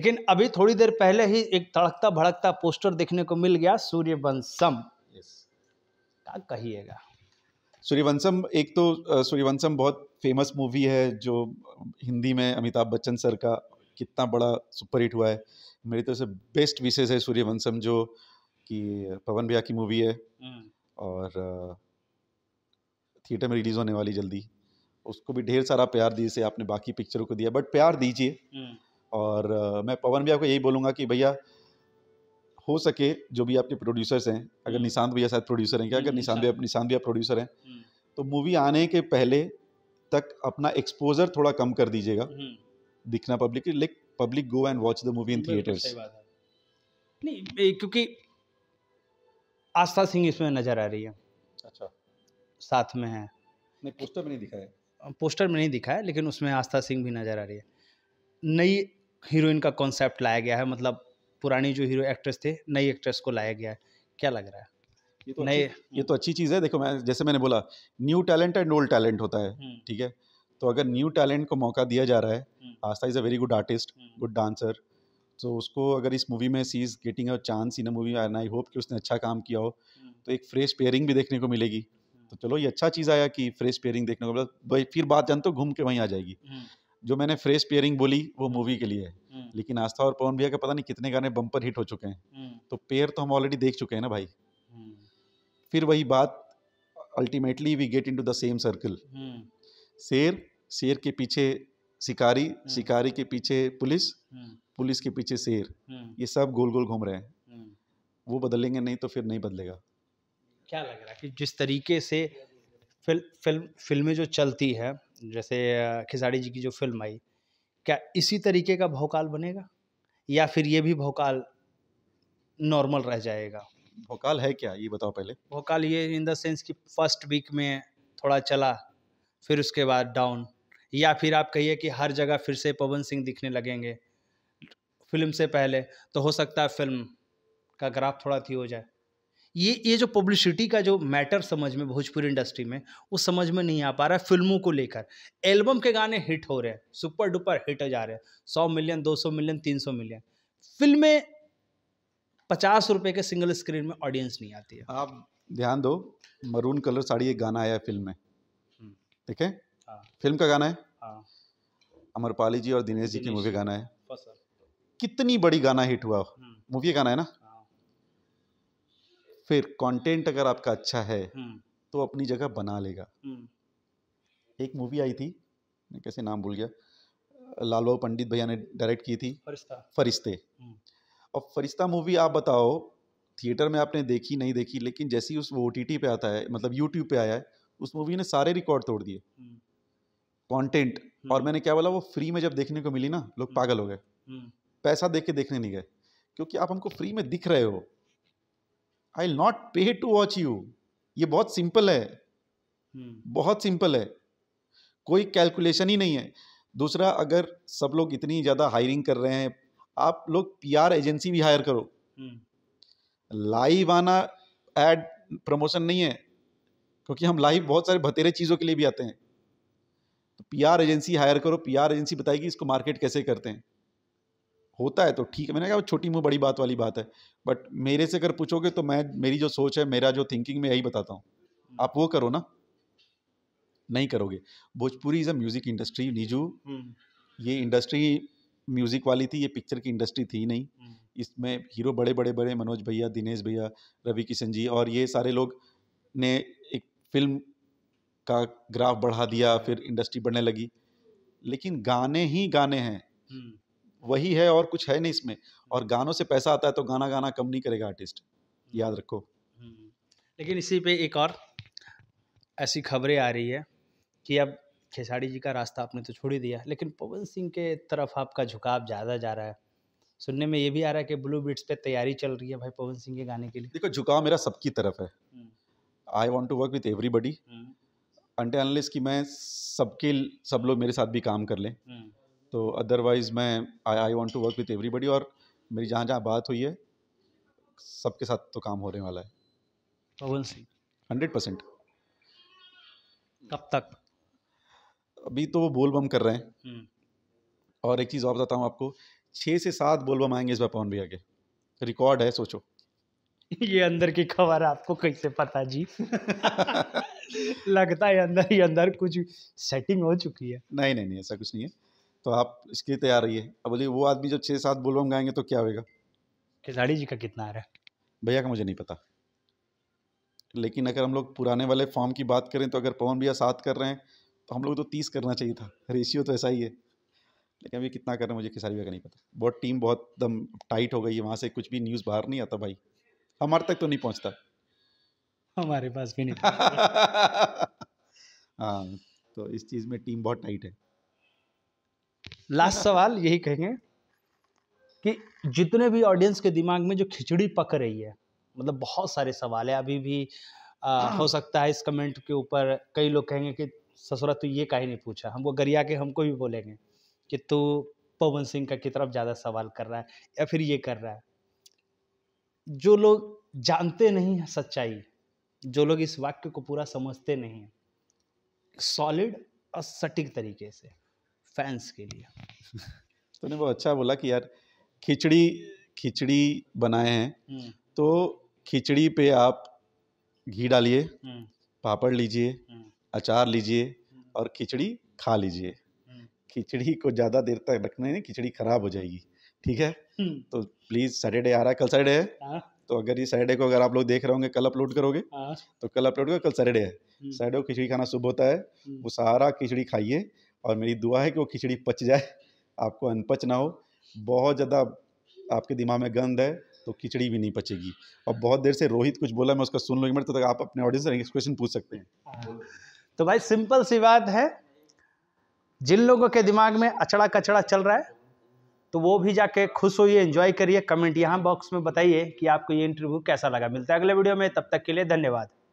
लेकिन अभी थोड़ी देर पहले ही एक तड़कता भड़कता पोस्टर देखने को मिल गया सूर्यवंशम क्या कहिएगा सूर्यवंशम एक तो सूर्यवंशम बहुत फेमस मूवी है जो हिंदी में अमिताभ बच्चन सर का कितना बड़ा सुपरहिट हुआ है मेरी तरफ तो से बेस्ट विशेष है सूर्यवंशम जो कि पवन भैया की मूवी है हम्म। और थिएटर में रिलीज होने वाली जल्दी उसको भी ढेर सारा प्यार से आपने बाकी पिक्चरों को दिया बट प्यार दीजिए हम्म। और मैं पवन भैया को यही बोलूंगा कि भैया हो सके जो भी आपके प्रोड्यूसर्स हैं अगर हम्म। निशांत भैया शायद प्रोड्यूसर हैं क्या अगर हम्म, निशांत भैया निशांत भैया प्रोड्यूसर हैं हम्म। तो मूवी आने के पहले तक अपना एक्सपोजर थोड़ा कम कर दीजिएगा दिखना पब्लिक लेकिन public go and watch the movie in theatres नहीं क्योंकि आस्था सिंह इसमें नजर आ रही है अच्छा साथ में है नहीं पोस्टर में नहीं दिखा है पोस्टर में नहीं दिखा है लेकिन उसमें आस्था सिंह भी नजर आ रही है नई हीरोइन का कॉन्सेप्ट लाया गया है मतलब पुरानी जो हीरो एक्ट्रेस थे नई एक्ट्रेस को लाया गया है क्या लग रहा है ये तो नहीं ये तो अच्छी चीज़ है देखो मैं जैसे मैंने बोला new talent and old talent होता है हम्म। ठीक है तो अगर न्यू टैलेंट को मौका दिया जा रहा है hmm. Aastha is a very good artist good dancer तो उसको अगर इस मूवी में she is getting a chance in a movie and I hope कि उसने अच्छा काम किया हो हम्म। तो एक फ्रेश पेयरिंग भी देखने को मिलेगी तो चलो ये अच्छा चीज़ आया कि फ्रेश पेयरिंग देखने को मिला भाई फिर बात जानते हो घूम के वहीं आ जाएगी जो मैंने फ्रेश पेयरिंग बोली वो मूवी के लिए है हम्म। लेकिन आस्था और पवन भैया के पता नहीं कितने गाने बम्पर हिट हो चुके हैं हम्म। तो पेयर तो हम ऑलरेडी देख चुके हैं ना भाई हम्म। फिर वही बात ultimately we get into the same circle शेर शेर के पीछे शिकारी शिकारी के पीछे पुलिस पुलिस के पीछे शेर ये सब गोल गोल घूम रहे हैं वो बदलेंगे नहीं तो फिर नहीं बदलेगा क्या लग रहा है कि जिस तरीके से फिल्म फिल्म फिल्में जो चलती है जैसे खिसाड़ी जी की जो फिल्म आई क्या इसी तरीके का भौकाल बनेगा या फिर ये भी भौकाल नॉर्मल रह जाएगा भोकाल है क्या ये बताओ पहले भोकाल ये इन द सेंस कि फर्स्ट वीक में थोड़ा चला फिर उसके बाद डाउन या फिर आप कहिए कि हर जगह फिर से पवन सिंह दिखने लगेंगे फिल्म से पहले तो हो सकता है फिल्म का ग्राफ थोड़ा थी हो जाए ये ये जो पब्लिसिटी का जो मैटर समझ में भोजपुरी इंडस्ट्री में वो समझ में नहीं आ पा रहा है फिल्मों को लेकर एल्बम के गाने हिट हो रहे हैं सुपर डुपर हिट जा रहे हैं सौ मिलियन दो सौ मिलियन तीन सौ मिलियन फिल्में पचास रुपये के सिंगल स्क्रीन में ऑडियंस नहीं आती है आप ध्यान दो मरून कलर साड़ी एक गाना आया है फिल्म में ठीक है फिल्म का गाना है हाँ। अमरपाली जी और दिनेश जी की मूवी गाना है कितनी बड़ी गाना हिट हुआ मूवी हम्म। गाना है ना फिर कंटेंट अगर आपका अच्छा है हम्म। तो अपनी जगह बना लेगा हम्म। एक मूवी आई थी मैं कैसे नाम भूल गया बाबू पंडित भैया ने डायरेक्ट की थी फरिश्ता फरिश्ते और हम्म। फरिश्ता मूवी आप बताओ थिएटर में आपने देखी नहीं देखी लेकिन जैसे ही उस ओ टी पे आता है मतलब यूट्यूब पे आया है उस मूवी ने सारे रिकॉर्ड तोड़ दिए कंटेंट और मैंने क्या बोला वो फ्री में जब देखने को मिली ना लोग पागल हो गए पैसा देख के देखने नहीं गए क्योंकि आप हमको फ्री में दिख रहे हो I will not pay to watch you ये बहुत सिंपल है hmm. बहुत सिंपल है कोई कैलकुलेशन ही नहीं है दूसरा अगर सब लोग इतनी ज़्यादा हायरिंग कर रहे हैं आप लोग पीआर एजेंसी भी हायर करो hmm. हम्म। लाइव आना एड प्रमोशन नहीं है क्योंकि हम लाइव बहुत सारे भतेरे चीज़ों के लिए भी आते हैं तो पीआर एजेंसी हायर करो पीआर एजेंसी बताएगी इसको मार्केट कैसे करते हैं होता है तो ठीक है मैंने कहा छोटी मुँह बड़ी बात वाली बात है बट मेरे से अगर पूछोगे तो मैं मेरी जो सोच है मेरा जो थिंकिंग मैं यही बताता हूँ हम्म। आप वो करो ना नहीं करोगे Bhojpuri is a music industry निजू ये इंडस्ट्री म्यूज़िक वाली थी ये पिक्चर की इंडस्ट्री थी नहीं हम्म। इसमें हीरो बड़े बड़े बड़े मनोज भैया दिनेश भैया रवि किशन जी और ये सारे लोग ने एक फिल्म का ग्राफ बढ़ा दिया फिर इंडस्ट्री बढ़ने लगी लेकिन गाने ही गाने हैं हम्म। वही है और कुछ है नहीं इसमें और हम्म। गानों से पैसा आता है तो गाना गाना कम नहीं करेगा आर्टिस्ट हम्म। याद रखो हम्म। लेकिन इसी पे एक और ऐसी खबरें आ रही है कि अब खेसारी जी का रास्ता आपने तो छोड़ ही दिया लेकिन पवन सिंह के तरफ आपका झुकाव ज़्यादा जा रहा है सुनने में ये भी आ रहा है कि ब्लू बीट्स पे तैयारी चल रही है भाई पवन सिंह के गाने के लिए देखो झुकाव मेरा सबकी तरफ है I want to work with everybody until unless की मैं सबके सब लोग मेरे साथ भी काम कर लें तो अदरवाइज़ मैं I I want to work with everybody और मेरी जहाँ जहाँ बात हुई है सबके साथ तो काम होने वाला है पवन सिंह हंड्रेड परसेंट कब तक अभी तो वो बोल बम कर रहे हैं हम्म। और एक चीज़ और बताता हूँ आपको छः से सात बोल बम आएंगे इस बार पवन भैया के रिकॉर्ड है सोचो ये अंदर की खबर आपको कैसे पता जी लगता है अंदर ही अंदर कुछ सेटिंग हो चुकी है नहीं नहीं नहीं ऐसा कुछ नहीं है तो आप इसके लिए तैयार रहिए अब बोलिए वो आदमी जब छः सात बोलबम गाएंगे तो क्या होगा खिलाड़ी जी का कितना आ रहा है भैया का मुझे नहीं पता लेकिन अगर हम लोग पुराने वाले फॉर्म की बात करें तो अगर पवन भैया सात कर रहे हैं तो हम लोग तो तीस करना चाहिए था रेशियो तो ऐसा ही है लेकिन अभी कितना कर रहे हैं मुझे खिसारी भैया का नहीं पता बहुत टीम बहुत दम टाइट हो गई है वहाँ से कुछ भी न्यूज़ बाहर नहीं आता भाई हमारे तक तो नहीं पहुँचता हमारे पास भी नहीं हाँ तो इस चीज़ में टीम बहुत टाइट है लास्ट सवाल यही कहेंगे कि जितने भी ऑडियंस के दिमाग में जो खिचड़ी पक रही है मतलब बहुत सारे सवाल है अभी भी आ, हाँ। हो सकता है इस कमेंट के ऊपर कई लोग कहेंगे कि ससुरा तू ये काहे नहीं पूछा हम वो गरिया के हमको भी बोलेंगे कि तू पवन सिंह का की तरफ ज़्यादा सवाल कर रहा है या फिर ये कर रहा है जो लोग जानते नहीं हैं सच्चाई जो लोग इस वाक्य को पूरा समझते नहीं हैं सॉलिड और सटीक तरीके से फैंस के लिए तूने वो अच्छा बोला कि यार खिचड़ी खिचड़ी बनाए हैं हम्म। तो खिचड़ी पे आप घी डालिए हम्म। पापड़ लीजिए हम्म। अचार लीजिए और खिचड़ी खा लीजिए खिचड़ी को ज़्यादा देर तक रखने नहीं खिचड़ी ख़राब हो जाएगी ठीक है तो प्लीज़ सैटरडे आ रहा है कल सैटरडे है हाँ। तो अगर ये सैटरडे को अगर आप लोग देख रहे होंगे कल अपलोड करोगे हाँ। तो कल अपलोड करोगे कल सैटरडे है सैटरडे को खिचड़ी खाना शुभ होता है वो सारा खिचड़ी खाइए और मेरी दुआ है कि वो खिचड़ी पच जाए आपको अनपच ना हो बहुत ज़्यादा आपके दिमाग में गंद है तो खिचड़ी भी नहीं पचेगी और बहुत देर से रोहित कुछ बोला मैं उसका सुन लूँगी मिनट तो तक आप अपने ऑडियंस से क्वेश्चन पूछ सकते हैं तो भाई सिंपल सी बात है जिन लोगों के दिमाग में अचड़ा कचड़ा चल रहा है तो वो भी जाके खुश होइए एंजॉय करिए कमेंट यहाँ बॉक्स में बताइए कि आपको ये इंटरव्यू कैसा लगा मिलता है अगले वीडियो में तब तक के लिए धन्यवाद